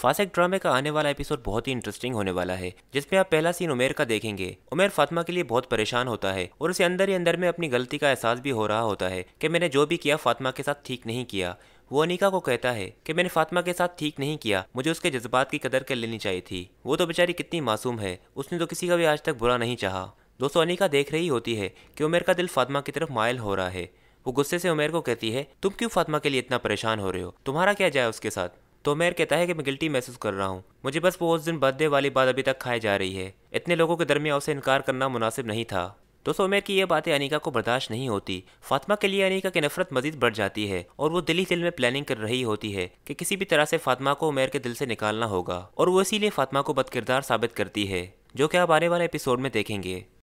फासेक ड्रामे का आने वाला एपिसोड बहुत ही इंटरेस्टिंग होने वाला है जिसमें आप पहला सीन उमेर का देखेंगे उमेर फातिमा के लिए बहुत परेशान होता है और उसे अंदर ही अंदर में अपनी गलती का एहसास भी हो रहा होता है कि मैंने जो भी किया फातिमा के साथ ठीक नहीं किया वो अनिका को कहता है कि मैंने फातिमा के साथ ठीक नहीं किया मुझे उसके जज्बात की कदर कर लेनी चाहिए थी वो तो बेचारी कितनी मासूम है उसने तो किसी का भी आज तक बुरा नहीं चाहा दोस्तों अनिका देख रही होती है कि उमेर का दिल फातिमा की तरफ मायल हो रहा है वो गुस्से से उमेर को कहती है तुम क्यों फातिमा के लिए इतना परेशान हो रहे हो तुम्हारा क्या जाए उसके साथ तो मेयर कहता है कि मैं गिल्टी महसूस कर रहा हूँ मुझे बस वो उस दिन बर्थडे वाली बात अभी तक खाई जा रही है इतने लोगों के दरमियान उसे इनकार करना मुनासिब नहीं था दोस्तों उमेर की ये बातें अनिका को बर्दाश्त नहीं होती फातिमा के लिए अनिका की नफरत मजीद बढ़ जाती है और वो दिल ही दिल में प्लानिंग कर रही होती है कि किसी भी तरह से फातिमा को उमेर के दिल से निकालना होगा और वो इसीलिए फातिमा को बदकिरदार साबित करती है जो कि आप आने वाले एपिसोड में देखेंगे